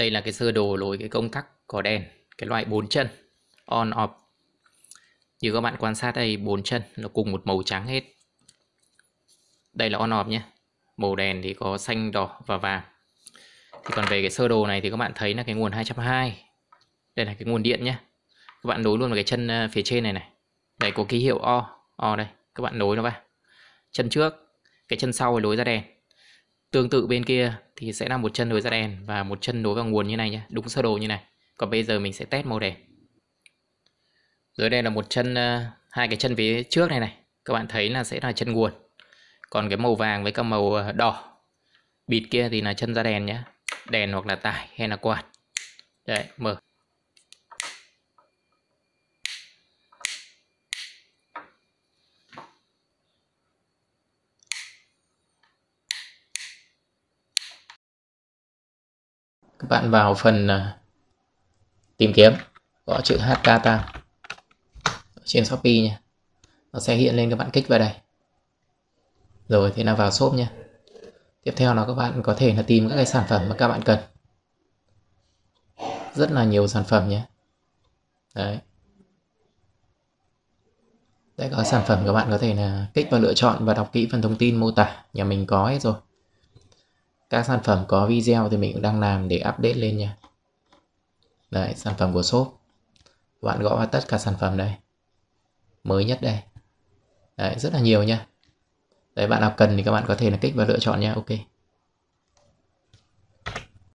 Đây là cái sơ đồ lối cái công tắc có đèn, cái loại bốn chân, on off. Như các bạn quan sát đây, bốn chân nó cùng một màu trắng hết. Đây là on off nhé. Màu đèn thì có xanh, đỏ và vàng. Thì còn về cái sơ đồ này thì các bạn thấy là cái nguồn 220. Đây là cái nguồn điện nhé. Các bạn nối luôn vào cái chân ờ, phía trên này này. Đây có ký hiệu O, O đây. Các bạn nối nó vào. Chân trước, cái chân sau thì nối ra đèn Tương tự bên kia thì sẽ là một chân nối ra đèn và một chân nối vào nguồn như này nhé, đúng sơ đồ như này. Còn bây giờ mình sẽ test màu đèn. Rồi đây là một chân ờ, hai cái chân phía trước này này, các bạn thấy là sẽ là chân nguồn. Còn cái màu vàng với cả màu ờ, đỏ bịt kia thì là chân ra đèn nhé đèn hoặc là tải hay là quạt. Đấy, mở. các bạn vào phần à, tìm kiếm gõ chữ hkta trên shopee nha nó sẽ hiện lên các bạn kích vào đây rồi thì là vào shop nha tiếp theo là các bạn có thể là tìm các cái sản phẩm mà các bạn cần rất là nhiều sản phẩm nhé đấy đây có sản phẩm các bạn có thể là kích vào lựa chọn và đọc kỹ phần thông tin mô tả nhà mình có hết rồi các sản phẩm có video thì mình cũng đang làm để update lên nha đấy sản phẩm của shop bạn gõ vào tất cả sản phẩm đây mới nhất đây đấy rất là nhiều nha đấy bạn nào cần thì các bạn có thể là kích và lựa chọn nha ok